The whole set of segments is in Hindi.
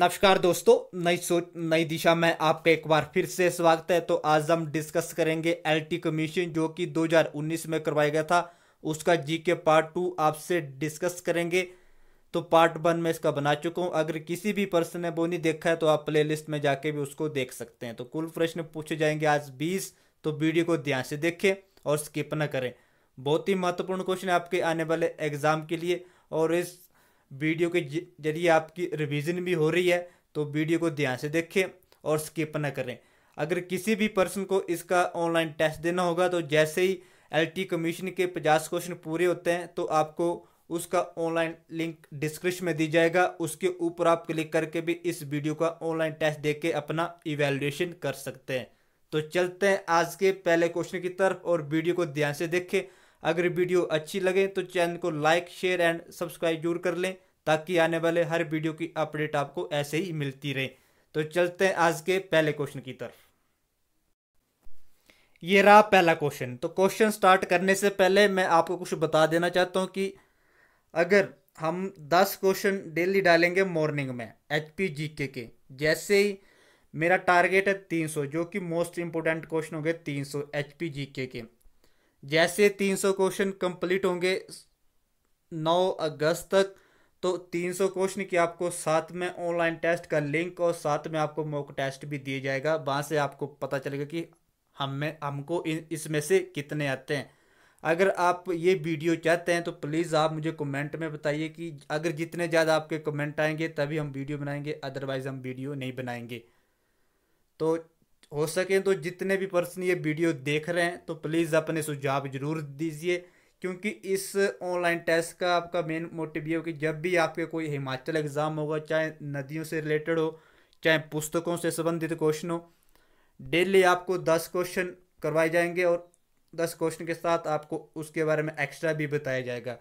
नमस्कार दोस्तों नई सोच नई दिशा में आपका एक बार फिर से स्वागत है तो आज हम डिस्कस करेंगे एलटी कमीशन जो कि 2019 में करवाया गया था उसका जी के पार्ट टू आपसे डिस्कस करेंगे तो पार्ट वन में इसका बना चुका हूँ अगर किसी भी पर्सन ने वो नहीं देखा है तो आप प्लेलिस्ट में जाके भी उसको देख सकते हैं तो कुल प्रश्न पूछे जाएंगे आज बीस तो वीडियो को ध्यान से देखें और स्किप ना करें बहुत ही महत्वपूर्ण क्वेश्चन है आपके आने वाले एग्जाम के लिए और इस वीडियो के जरिए आपकी रिवीजन भी हो रही है तो वीडियो को ध्यान से देखें और स्किप ना करें अगर किसी भी पर्सन को इसका ऑनलाइन टेस्ट देना होगा तो जैसे ही एलटी कमीशन के 50 क्वेश्चन पूरे होते हैं तो आपको उसका ऑनलाइन लिंक डिस्क्रिप्शन में दी जाएगा उसके ऊपर आप क्लिक करके भी इस वीडियो का ऑनलाइन टेस्ट दे के अपना इवेल्युएशन कर सकते हैं तो चलते हैं आज के पहले क्वेश्चन की तरफ और वीडियो को ध्यान से देखें अगर वीडियो अच्छी लगे तो चैनल को लाइक शेयर एंड सब्सक्राइब जरूर कर लें ताकि आने वाले हर वीडियो की अपडेट आपको ऐसे ही मिलती रहे तो चलते हैं आज के पहले क्वेश्चन की तरफ ये रहा पहला क्वेश्चन तो क्वेश्चन स्टार्ट करने से पहले मैं आपको कुछ बता देना चाहता हूँ कि अगर हम दस क्वेश्चन डेली डालेंगे मॉर्निंग में एच पी जी के के जैसे ही मेरा टारगेट है तीन सौ जो कि मोस्ट इंपॉर्टेंट क्वेश्चन हो गए तीन सौ एच पी जी के के जैसे 300 क्वेश्चन कंप्लीट होंगे 9 अगस्त तक तो 300 क्वेश्चन की आपको साथ में ऑनलाइन टेस्ट का लिंक और साथ में आपको मॉक टेस्ट भी दिया जाएगा वहाँ से आपको पता चलेगा कि हमें हमको इसमें से कितने आते हैं अगर आप ये वीडियो चाहते हैं तो प्लीज़ आप मुझे कमेंट में बताइए कि अगर जितने ज़्यादा आपके कमेंट आएंगे तभी हम वीडियो बनाएंगे अदरवाइज़ हम वीडियो नहीं बनाएंगे तो हो सके तो जितने भी पर्सन ये वीडियो देख रहे हैं तो प्लीज़ अपने सुझाव ज़रूर दीजिए क्योंकि इस ऑनलाइन टेस्ट का आपका मेन मोटिव ये हो कि जब भी आपके कोई हिमाचल एग्ज़ाम होगा चाहे नदियों से रिलेटेड हो चाहे पुस्तकों से संबंधित क्वेश्चन हो डेली आपको दस क्वेश्चन करवाए जाएंगे और दस क्वेश्चन के साथ आपको उसके बारे में एक्स्ट्रा भी बताया जाएगा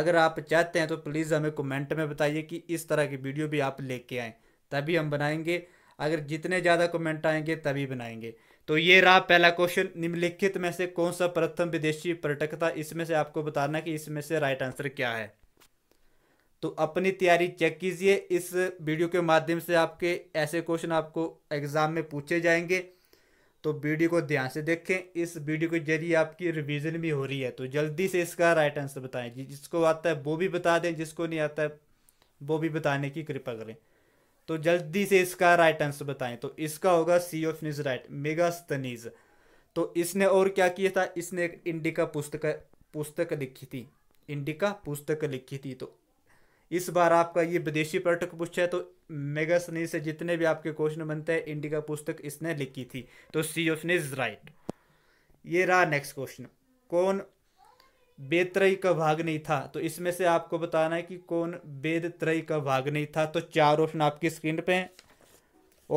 अगर आप चाहते हैं तो प्लीज़ हमें कमेंट में बताइए कि इस तरह की वीडियो भी आप लेके आएँ तभी हम बनाएंगे अगर जितने ज़्यादा कमेंट आएंगे तभी बनाएंगे तो ये रहा पहला क्वेश्चन निम्नलिखित में से कौन सा प्रथम विदेशी पर्यटक था इसमें से आपको बताना कि इसमें से राइट आंसर क्या है तो अपनी तैयारी चेक कीजिए इस वीडियो के माध्यम से आपके ऐसे क्वेश्चन आपको एग्ज़ाम में पूछे जाएंगे तो वीडियो को ध्यान से देखें इस वीडियो के जरिए आपकी रिवीजन भी हो रही है तो जल्दी से इसका राइट आंसर बताएं जिसको आता है वो भी बता दें जिसको नहीं आता है वो भी बताने की कृपा करें तो जल्दी से इसका राइट आंसर बताएं तो इसका होगा सी ऑफ निज राइट मेगास्तनीज तो इसने और क्या किया था इसने एक इंडिका पुस्तक पुस्तक लिखी थी इंडिका पुस्तक लिखी थी तो इस बार आपका ये विदेशी पर्यटक पूछा है तो मेगासनी से जितने भी आपके क्वेश्चन बनते हैं इंडिका पुस्तक इसने लिखी थी तो सी ऑफ निज राइट ये रहा नेक्स्ट क्वेश्चन कौन बेत्रयी का भाग नहीं था तो इसमें से आपको बताना है कि कौन वेद त्रयी का भाग नहीं था तो चार ऑप्शन आपकी स्क्रीन पे हैं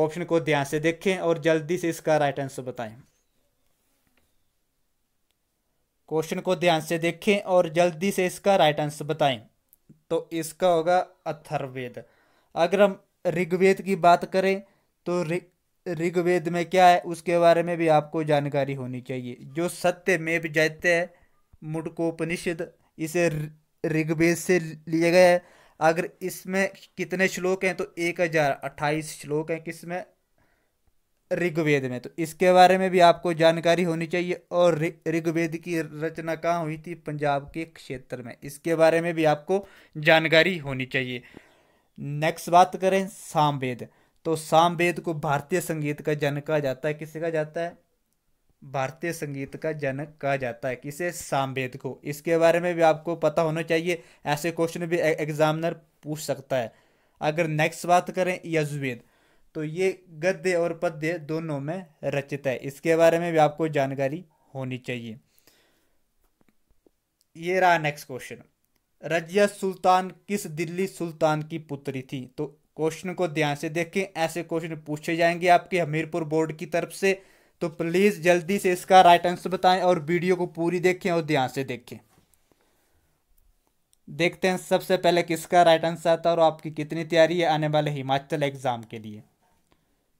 ऑप्शन को ध्यान से देखें और जल्दी से इसका राइट आंसर बताएं क्वेश्चन को ध्यान से देखें और जल्दी से इसका राइट आंसर बताएं तो इसका होगा अथर्वेद अगर हम ऋग्वेद की बात करें तो ऋग्वेद में क्या है उसके बारे में भी आपको जानकारी होनी चाहिए जो सत्य में भी जाते हैं मुटकोपनिषद इसे ऋग्वेद से लिया गया है अगर इसमें कितने श्लोक हैं तो एक हजार अट्ठाईस श्लोक हैं किसमें ऋग्वेद में तो इसके बारे में भी आपको जानकारी होनी चाहिए और ऋग्वेद की रचना कहाँ हुई थी पंजाब के क्षेत्र में इसके बारे में भी आपको जानकारी होनी चाहिए नेक्स्ट बात करें सामवेद तो सामवेद को भारतीय संगीत का जनक कहा जाता है किसे कहा जाता है भारतीय संगीत का जनक कहा जाता है किसे सांबेद को इसके बारे में भी आपको पता होना चाहिए ऐसे क्वेश्चन भी एग्जामिनर पूछ सकता है अगर नेक्स्ट बात करें यजुवेद तो ये गद्य और पद्य दोनों में रचित है इसके बारे में भी आपको जानकारी होनी चाहिए ये रहा नेक्स्ट क्वेश्चन रजिया सुल्तान किस दिल्ली सुल्तान की पुत्री थी तो क्वेश्चन को ध्यान से देखें ऐसे क्वेश्चन पूछे जाएंगे आपके हमीरपुर बोर्ड की तरफ से तो प्लीज़ जल्दी से इसका राइट आंसर बताएं और वीडियो को पूरी देखें और ध्यान से देखें देखते हैं सबसे पहले किसका राइट आंसर आता है और आपकी कितनी तैयारी है आने वाले हिमाचल एग्ज़ाम के लिए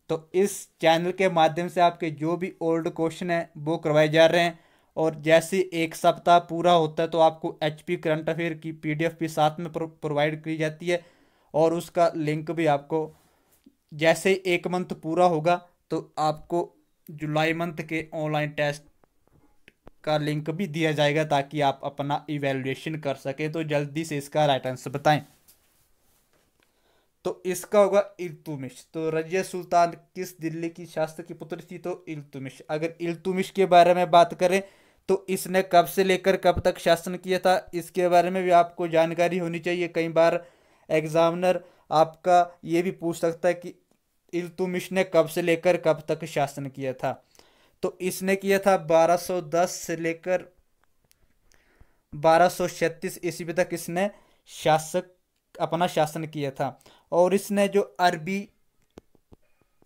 तो इस चैनल के माध्यम से आपके जो भी ओल्ड क्वेश्चन हैं वो करवाए जा रहे हैं और जैसे एक सप्ताह पूरा होता है तो आपको एच पी करंट अफेयर की पी डी एफ भी साथ में प्रोवाइड की जाती है और उसका लिंक भी आपको जैसे ही एक मंथ पूरा होगा तो आपको जुलाई मंथ के ऑनलाइन टेस्ट का लिंक भी दिया जाएगा ताकि आप अपना इवेल्युएशन कर सकें तो जल्दी से इसका राइट आंसर बताएं तो इसका होगा इल्तुमिश तो रजिया सुल्तान किस दिल्ली की शास्त्र की पुत्र थी तो इल्तुमिश अगर इल्तुमिश के बारे में बात करें तो इसने कब से लेकर कब तक शासन किया था इसके बारे में भी आपको जानकारी होनी चाहिए कई बार एग्जामिनर आपका ये भी पूछ सकता है कि इल्तुमिश ने कब से लेकर कब तक शासन किया था तो इसने किया था 1210 से लेकर 1236 ईस्वी तक इसने शासक अपना शासन किया था और इसने जो अरबी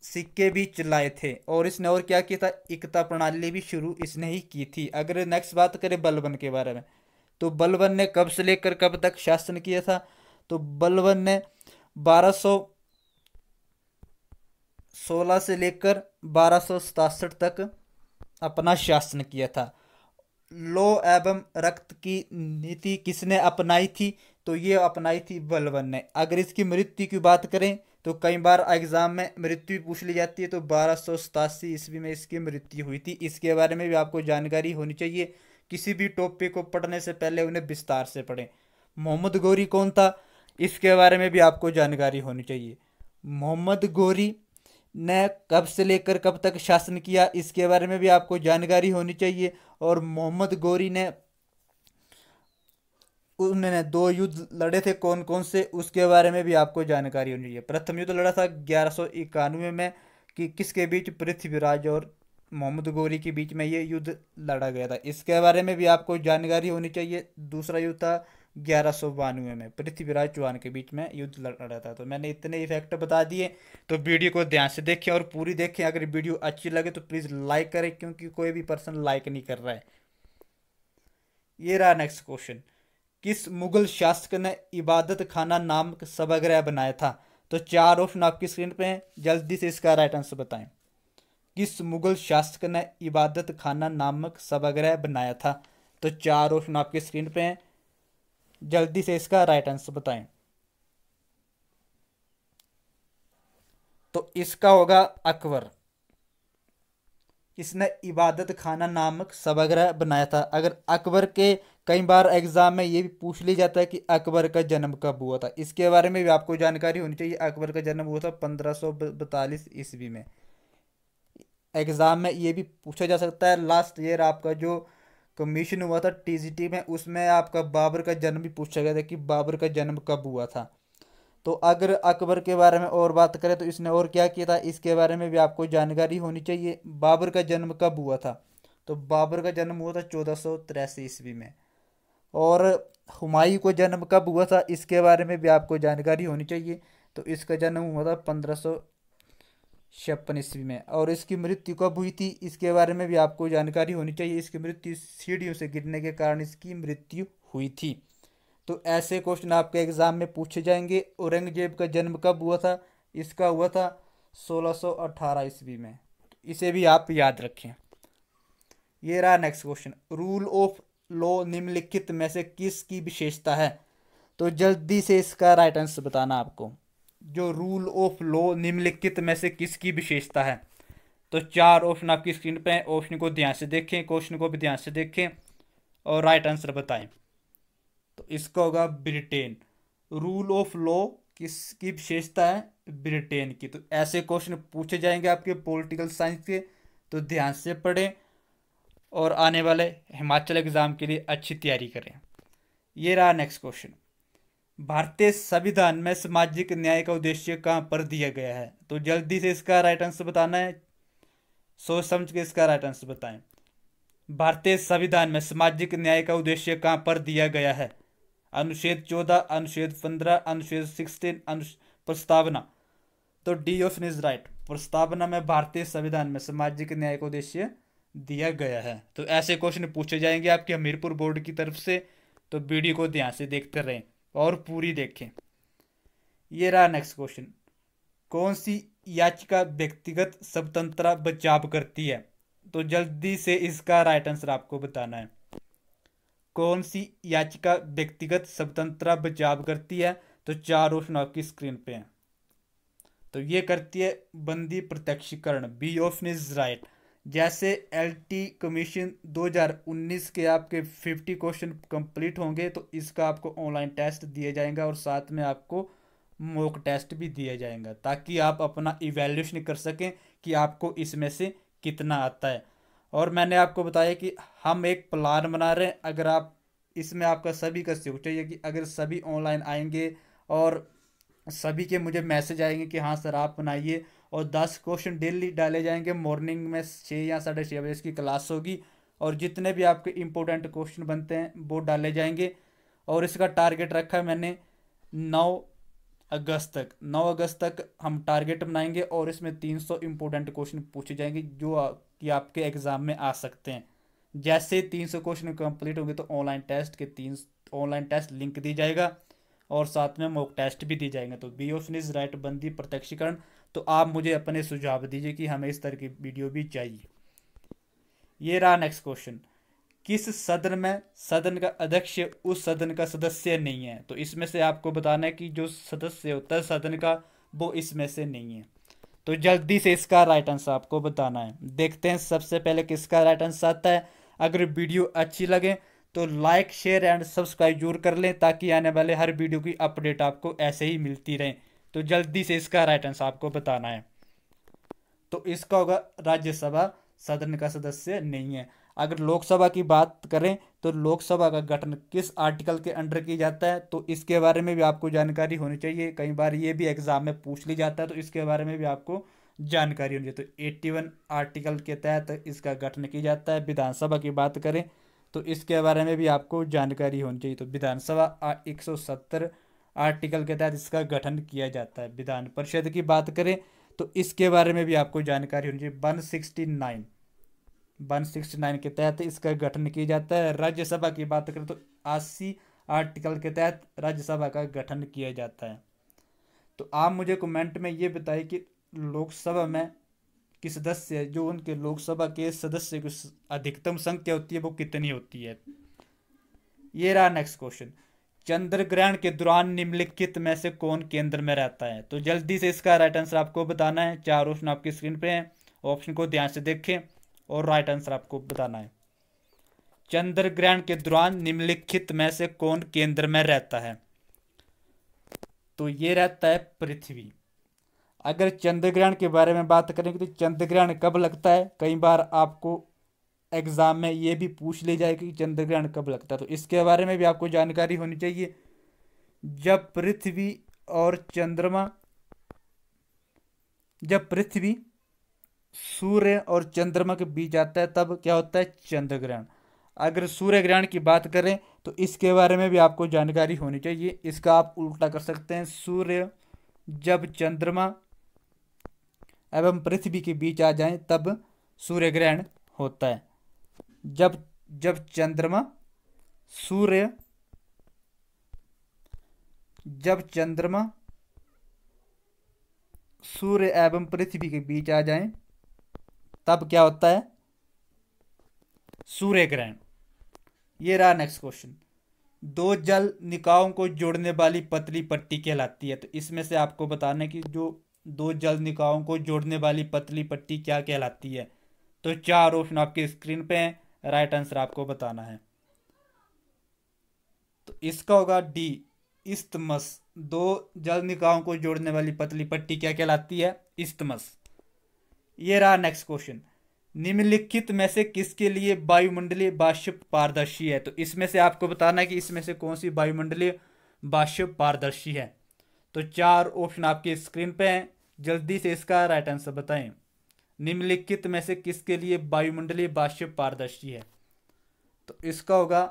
सिक्के भी चलाए थे और इसने और क्या किया था एकता प्रणाली भी शुरू इसने ही की थी अगर नेक्स्ट बात करें बलबन के बारे में तो बलबन ने कब से लेकर कब तक शासन किया था तो बलबन ने बारह सोलह से लेकर बारह तक अपना शासन किया था लो एवं रक्त की नीति किसने अपनाई थी तो ये अपनाई थी बलवन ने अगर इसकी मृत्यु की बात करें तो कई बार एग्ज़ाम में मृत्यु पूछ ली जाती है तो बारह सौ सतासी ईस्वी में इसकी मृत्यु हुई थी इसके बारे में भी आपको जानकारी होनी चाहिए किसी भी टॉपिक को पढ़ने से पहले उन्हें विस्तार से पढ़ें मोहम्मद गौरी कौन था इसके बारे में भी आपको जानकारी होनी चाहिए मोहम्मद गौरी ने कब से लेकर कब तक शासन किया इसके बारे में भी आपको जानकारी होनी चाहिए और मोहम्मद गौरी ने उन्होंने दो युद्ध लड़े थे कौन कौन से उसके बारे में भी आपको जानकारी होनी चाहिए प्रथम युद्ध लड़ा था ग्यारह सौ इक्यानवे में कि किसके बीच पृथ्वीराज और मोहम्मद गोरी के बीच में ये युद्ध लड़ा गया था इसके बारे में भी आपको जानकारी होनी चाहिए दूसरा युद्ध था ग्यारह सौ बानवे में पृथ्वीराज चौहान के बीच में युद्ध लड़ रहा था तो मैंने इतने इफेक्ट बता दिए तो वीडियो को ध्यान से देखें और पूरी देखें अगर वीडियो अच्छी लगे तो प्लीज़ लाइक करें क्योंकि कोई भी पर्सन लाइक नहीं कर रहा है ये रहा नेक्स्ट क्वेश्चन किस मुगल शासक ने इबादत खाना नाम सभागृह बनाया था तो चार ऑप्शन आपकी स्क्रीन पर हैं जल्दी से इसका राइट आंसर बताएं किस मुगल शासक ने इबादत खाना नामक सभागृह बनाया था तो चार ऑप्शन आपकी स्क्रीन पे हैं जल्दी से इसका राइट आंसर बताएं तो इसका होगा अकबर इसने इबादत खाना नामक सभागृह बनाया था अगर अकबर के कई बार एग्जाम में ये भी पूछ लिया जाता है कि अकबर का जन्म कब हुआ था इसके बारे में भी आपको जानकारी होनी चाहिए अकबर का जन्म हुआ था पंद्रह सौ बतालीस ईस्वी में एग्ज़ाम में ये भी पूछा जा सकता है लास्ट ईयर आपका जो कमीशन हुआ था टीजीटी में उसमें आपका बाबर का जन्म भी पूछा गया था कि बाबर का जन्म कब हुआ था तो अगर अकबर के बारे में और बात करें तो इसने और क्या किया था इसके बारे में भी आपको जानकारी होनी चाहिए बाबर का जन्म कब हुआ था तो बाबर का जन्म हुआ था चौदह सौ तिरासी ईस्वी में और हुमायूं को जन्म कब हुआ था इसके बारे में भी आपको जानकारी होनी चाहिए तो इसका जन्म हुआ था पंद्रह सौ छप्पन ईस्वी में और इसकी मृत्यु कब हुई थी इसके बारे में भी आपको जानकारी होनी चाहिए इसकी मृत्यु सीढ़ियों से गिरने के कारण इसकी मृत्यु हुई थी तो ऐसे क्वेश्चन आपके एग्ज़ाम में पूछे जाएंगे औरंगजेब का जन्म कब हुआ था इसका हुआ था 1618 ईस्वी में तो इसे भी आप याद रखें ये रहा next question rule of law निम्नलिखित में से किस की विशेषता है तो जल्दी से इसका राइट आंसर बताना आपको जो रूल ऑफ लॉ निम्नलिखित में से किसकी विशेषता है तो चार ऑप्शन आपकी स्क्रीन पे हैं ऑप्शन को ध्यान से देखें क्वेश्चन को भी ध्यान से देखें और राइट आंसर बताएं तो इसका होगा ब्रिटेन रूल ऑफ लॉ किसकी विशेषता है ब्रिटेन की तो ऐसे क्वेश्चन पूछे जाएंगे आपके पॉलिटिकल साइंस के तो ध्यान से पढ़ें और आने वाले हिमाचल एग्ज़ाम के लिए अच्छी तैयारी करें ये रहा नेक्स्ट क्वेश्चन भारतीय संविधान में सामाजिक न्याय का उद्देश्य कहाँ पर दिया गया है तो जल्दी से इसका राइट आंसर बताना है सोच समझ के इसका राइट आंसर बताएं भारतीय संविधान में सामाजिक न्याय का उद्देश्य कहाँ पर दिया गया है अनुच्छेद चौदह अनुच्छेद पंद्रह अनुच्छेद सिक्सटीन अनु प्रस्तावना तो डी ऑप्शन इज राइट प्रस्तावना में भारतीय संविधान में सामाजिक न्याय का उद्देश्य दिया गया है तो ऐसे क्वेश्चन पूछे जाएंगे आपके हमीरपुर बोर्ड की तरफ से तो वीडियो को ध्यान से देखते रहें और पूरी देखें ये रहा नेक्स्ट क्वेश्चन कौन सी याचिका व्यक्तिगत स्वतंत्रता बचाव करती है तो जल्दी से इसका राइट आंसर आपको बताना है कौन सी याचिका व्यक्तिगत स्वतंत्रता बचाव करती है तो चार ऑप्शन आपकी स्क्रीन पे हैं तो ये करती है बंदी प्रत्यक्षीकरण बी ऑप्शन इज राइट जैसे एलटी कमीशन 2019 के आपके 50 क्वेश्चन कंप्लीट होंगे तो इसका आपको ऑनलाइन टेस्ट दिया जाएगा और साथ में आपको मॉक टेस्ट भी दिया जाएगा ताकि आप अपना इवेल्यूशन कर सकें कि आपको इसमें से कितना आता है और मैंने आपको बताया कि हम एक प्लान बना रहे हैं अगर आप इसमें आपका सभी का सोच चाहिए कि अगर सभी ऑनलाइन आएंगे और सभी के मुझे मैसेज आएंगे कि हाँ सर आप बनाइए और दस क्वेश्चन डेली डाले जाएंगे मॉर्निंग में छः या साढ़े छः बजे इसकी क्लास होगी और जितने भी आपके इम्पोर्टेंट क्वेश्चन बनते हैं वो डाले जाएंगे और इसका टारगेट रखा है मैंने नौ अगस्त तक नौ अगस्त तक हम टारगेट बनाएंगे और इसमें तीन सौ इम्पोर्टेंट क्वेश्चन पूछे जाएंगे जो कि आपके एग्ज़ाम में आ सकते हैं जैसे तीन सौ क्वेश्चन कंप्लीट होंगे तो ऑनलाइन टेस्ट के तीन ऑनलाइन टेस्ट लिंक दी जाएगा और साथ में मॉक टेस्ट भी दिए जाएंगे तो बी ऑप्शन इज राइट बंदी प्रत्यक्षीकरण तो आप मुझे अपने सुझाव दीजिए कि हमें इस तरह की वीडियो भी चाहिए ये रहा नेक्स्ट क्वेश्चन किस सदन में सदन का अध्यक्ष उस सदन का सदस्य नहीं है तो इसमें से आपको बताना है कि जो सदस्य होता है सदन का वो इसमें से नहीं है तो जल्दी से इसका राइट आंसर आपको बताना है देखते हैं सबसे पहले किसका राइट आंसर आता है अगर वीडियो अच्छी लगे तो लाइक शेयर एंड सब्सक्राइब जरूर कर लें ताकि आने वाले हर वीडियो की अपडेट आपको ऐसे ही मिलती रहे तो जल्दी से इसका राइट आंसर आपको बताना है तो इसका होगा राज्यसभा सदन का सदस्य नहीं है अगर लोकसभा की बात करें तो लोकसभा का गठन किस आर्टिकल के अंडर किया जाता है तो इसके बारे में भी आपको जानकारी होनी चाहिए कई बार ये भी एग्ज़ाम में पूछ ली जाता है तो इसके बारे में भी आपको जानकारी होनी चाहिए तो एट्टी वन आर्टिकल के तहत इसका गठन किया जाता है विधानसभा की बात करें तो इसके बारे में भी आपको जानकारी होनी चाहिए तो विधानसभा एक सौ सत्तर आर्टिकल के तहत इसका गठन किया जाता है विधान परिषद की बात करें तो इसके बारे में भी आपको जानकारी होनी चाहिए one sixty nine one sixty nine के तहत इसका गठन किया जाता है राज्यसभा की बात करें तो अस्सी आर्टिकल के तहत राज्यसभा का गठन किया जाता है तो आप मुझे कमेंट में ये बताइए कि लोकसभा में कि सदस्य जो उनके लोकसभा के सदस्य की अधिकतम संख्या होती है वो कितनी होती है ये रहा नेक्स्ट क्वेश्चन चंद्र ग्रहण के दौरान निम्नलिखित में से कौन केंद्र में रहता है तो जल्दी से इसका राइट आंसर आपको बताना है चार ऑप्शन आपकी स्क्रीन पे हैं ऑप्शन को ध्यान से देखें और राइट आंसर आपको बताना है चंद्र ग्रहण के दौरान निम्नलिखित में से कौन केंद्र में रहता है तो ये रहता है पृथ्वी अगर चंद्र ग्रहण के बारे में बात करेंगे तो चंद्र ग्रहण कब लगता है कई बार आपको एग्ज़ाम में ये भी पूछ ले जाएगा कि चंद्र ग्रहण कब लगता है तो इसके बारे में भी आपको जानकारी होनी चाहिए जब पृथ्वी और चंद्रमा जब पृथ्वी सूर्य और चंद्रमा के बीच आता है तब क्या होता है चंद्र ग्रहण अगर सूर्य ग्रहण की बात करें तो इसके बारे में भी आपको जानकारी होनी चाहिए इसका आप उल्टा कर सकते हैं सूर्य जब चंद्रमा एवं पृथ्वी के बीच आ जाएं तब सूर्य ग्रहण होता है जब जब चंद्रमा सूर्य जब चंद्रमा सूर्य एवं पृथ्वी के बीच आ जाएं तब क्या होता है सूर्य ग्रहण ये रहा नेक्स्ट क्वेश्चन दो जल निकायों को जोड़ने वाली पतली पट्टी कहलाती है तो इसमें से आपको बताना है कि जो दो जल निकायों को जोड़ने वाली पतली पट्टी क्या कहलाती है तो चार ऑप्शन आपके स्क्रीन पे हैं राइट आंसर आपको बताना है तो इसका होगा डी इस्तमस दो जल निकायों को जोड़ने वाली पतली पट्टी क्या कहलाती है इस्तमस ये रहा नेक्स्ट क्वेश्चन निम्नलिखित में से किसके लिए वायुमंडलीय बाष्प पारदर्शी है तो इसमें से आपको बताना है कि इसमें से कौन सी वायुमंडलीय बाष्प पारदर्शी है तो चार ऑप्शन आपके स्क्रीन पे हैं जल्दी से इसका राइट आंसर बताएं निम्नलिखित में से किसके लिए वायुमंडलीय बाष्य पारदर्शी है तो इसका होगा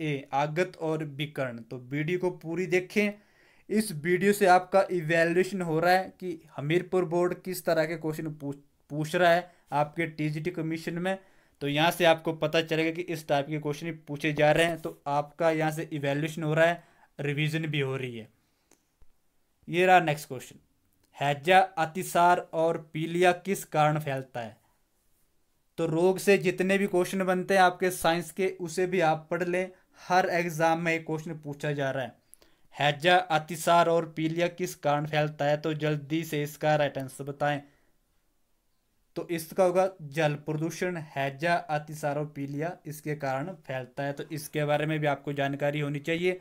ए आगत और विकर्ण तो वीडियो को पूरी देखें इस वीडियो से आपका इवेल्यूशन हो रहा है कि हमीरपुर बोर्ड किस तरह के क्वेश्चन पूछ पूछ रहा है आपके टीजीटी कमीशन में तो यहाँ से आपको पता चलेगा कि इस टाइप के क्वेश्चन पूछे जा रहे हैं तो आपका यहाँ से इवेल्यूशन हो रहा है रिविज़न भी हो रही है ये रहा नेक्स्ट क्वेश्चन हैजा अतिसार और पीलिया किस कारण फैलता है तो रोग से जितने भी क्वेश्चन बनते हैं आपके साइंस के उसे भी आप पढ़ लें हर एग्ज़ाम में एक क्वेश्चन पूछा जा रहा है हैजा अतिसार और पीलिया किस कारण फैलता है तो जल्दी से इसका राइट आंसर बताएं तो इसका होगा जल प्रदूषण हैजा अतिसार और पीलिया इसके कारण फैलता है तो इसके बारे में भी आपको जानकारी होनी चाहिए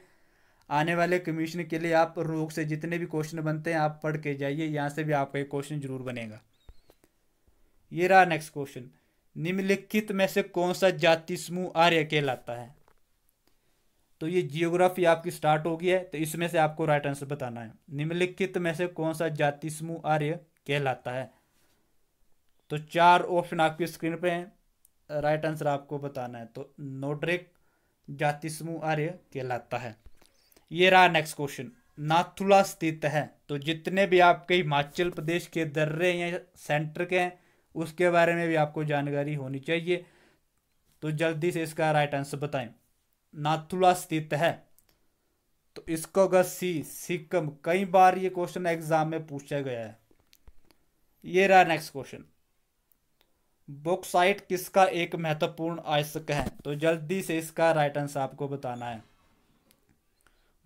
आने वाले कमीशन के लिए आप रोक से जितने भी क्वेश्चन बनते हैं आप पढ़ के जाइए यहाँ से भी आपका एक क्वेश्चन जरूर बनेगा ये रहा नेक्स्ट क्वेश्चन निम्नलिखित में से कौन सा जाति समूह आर्य कहलाता है तो ये जियोग्राफी आपकी स्टार्ट होगी है तो इसमें से आपको राइट आंसर बताना है निम्नलिखित में से कौन सा जाति समूह आर्य कहलाता है तो चार ऑप्शन आपकी स्क्रीन पे हैं राइट आंसर आपको बताना है तो नोड्रेक जाति समूह आर्य कहलाता है ये रहा नेक्स्ट क्वेश्चन नाथुला स्थित है तो जितने भी आपके हिमाचल प्रदेश के दर्रे या सेंटर के हैं उसके बारे में भी आपको जानकारी होनी चाहिए तो जल्दी से इसका राइट आंसर बताएं नाथुला स्थित है तो इसको अगर सी सिक्किम कई बार ये क्वेश्चन एग्जाम में पूछा गया है ये रहा नेक्स्ट क्वेश्चन बोक्साइट किसका एक महत्वपूर्ण आयसक है तो जल्दी से इसका राइट आंसर आपको बताना है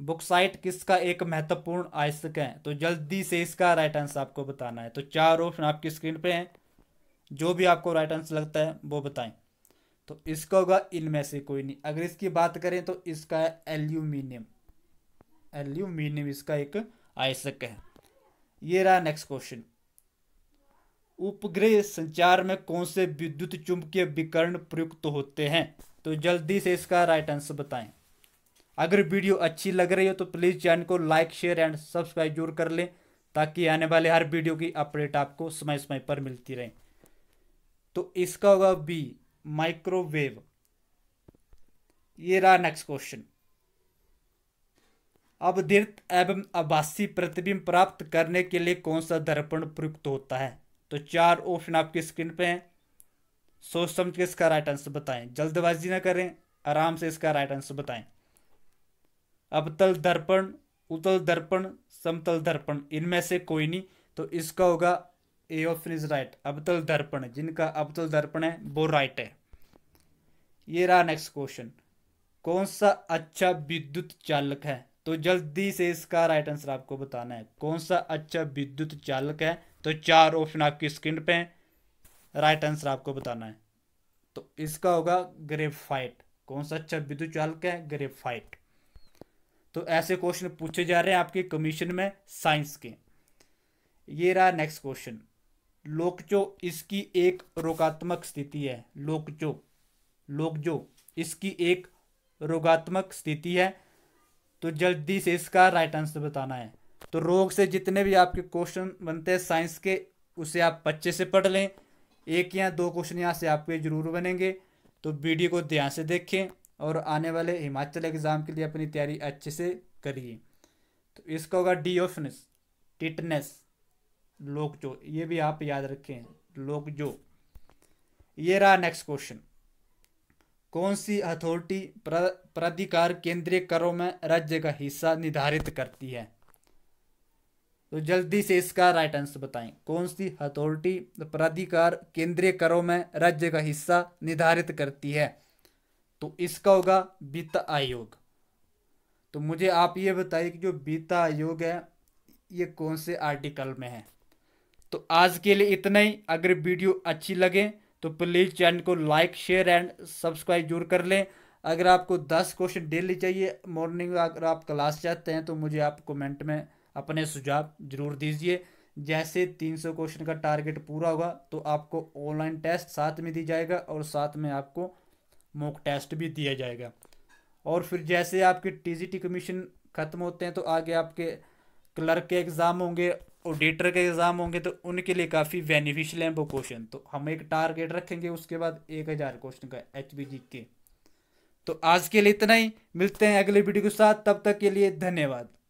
बुकसाइट किसका एक महत्वपूर्ण आयसक है तो जल्दी से इसका राइट आंसर आपको बताना है तो चार ऑप्शन आपकी स्क्रीन पे हैं जो भी आपको राइट आंसर लगता है वो बताएं तो इसका होगा इनमें से कोई नहीं अगर इसकी बात करें तो इसका है एल्यूमिनियम एल्यूमिनियम इसका एक आयसक है ये रहा नेक्स्ट क्वेश्चन उपग्रह संचार में कौन से विद्युत चुंबकीय विकर्ण प्रयुक्त होते हैं तो जल्दी से इसका राइट आंसर बताएं अगर वीडियो अच्छी लग रही हो तो प्लीज़ चैनल को लाइक शेयर एंड सब्सक्राइब जरूर कर लें ताकि आने वाले हर वीडियो की अपडेट आपको समय समय पर मिलती रहे तो इसका होगा बी माइक्रोवेव ये रहा नेक्स्ट क्वेश्चन अब दीर्थ एवं आभासी प्रतिबिंब प्राप्त करने के लिए कौन सा दर्पण प्रयुक्त होता है तो चार ऑप्शन आपकी स्क्रीन पे हैं सोच समझ के इसका राइट आंसर बताएं जल्दबाजी ना करें आराम से इसका राइट आंसर बताएं अवतल दर्पण उतल दर्पण समतल दर्पण इनमें से कोई नहीं तो इसका होगा ए ऑप्शन इज राइट अवतल दर्पण जिनका अवतल दर्पण है वो राइट है ये रहा नेक्स्ट क्वेश्चन कौन सा अच्छा विद्युत चालक है तो जल्दी से इसका राइट आंसर आपको बताना है कौन सा अच्छा विद्युत चालक है तो चार ऑप्शन आपकी स्क्रीन पे हैं राइट आंसर आपको बताना है तो इसका होगा ग्रेफाइट कौन सा अच्छा विद्युत चालक है ग्रेफाइट तो ऐसे क्वेश्चन पूछे जा रहे हैं आपके कमीशन में साइंस के ये रहा नेक्स्ट क्वेश्चन लोकचो इसकी एक रोगात्मक स्थिति है लोकचो लोकजो इसकी एक रोगात्मक स्थिति है तो जल्दी से इसका राइट आंसर बताना है तो रोग से जितने भी आपके क्वेश्चन बनते हैं साइंस के उसे आप बच्चे से पढ़ लें एक या दो क्वेश्चन यहाँ से आपके जरूर बनेंगे तो वीडियो को ध्यान से देखें और आने वाले हिमाचल एग्ज़ाम के लिए अपनी तैयारी अच्छे से करिए तो इसका होगा डीओफनेस टिटनेस लोकजो ये भी आप याद रखें लोकजो ये रहा नेक्स्ट क्वेश्चन कौन सी अथॉरिटी प्राधिकार केंद्रीय करों में राज्य का हिस्सा निर्धारित करती है तो जल्दी से इसका राइट आंसर बताएं कौन सी अथॉरिटी प्राधिकार केंद्रीय करों में राज्य का हिस्सा निर्धारित करती है तो इसका होगा वित्त आयोग तो मुझे आप ये बताइए कि जो वित्त आयोग है ये कौन से आर्टिकल में है तो आज के लिए इतना ही अगर वीडियो अच्छी लगे तो प्लीज़ चैनल को लाइक शेयर एंड सब्सक्राइब जरूर कर लें अगर आपको दस क्वेश्चन डेली चाहिए मॉर्निंग अगर आप क्लास जाते हैं तो मुझे आप कमेंट में अपने सुझाव जरूर दीजिए जैसे 300 क्वेश्चन का टारगेट पूरा होगा तो आपको ऑनलाइन टेस्ट साथ में दी जाएगा और साथ में आपको मॉक टेस्ट भी दिया जाएगा और फिर जैसे आपके टीजीटी कमीशन ख़त्म होते हैं तो आगे आपके क्लर्क के एग्ज़ाम होंगे ऑडिटर के एग्ज़ाम होंगे तो उनके लिए काफ़ी बेनिफिशियल हैं वो क्वेश्चन तो हम एक टारगेट रखेंगे उसके बाद एक हज़ार क्वेश्चन का एच बी जी के तो आज के लिए इतना ही मिलते हैं अगले वीडियो के साथ तब तक के लिए धन्यवाद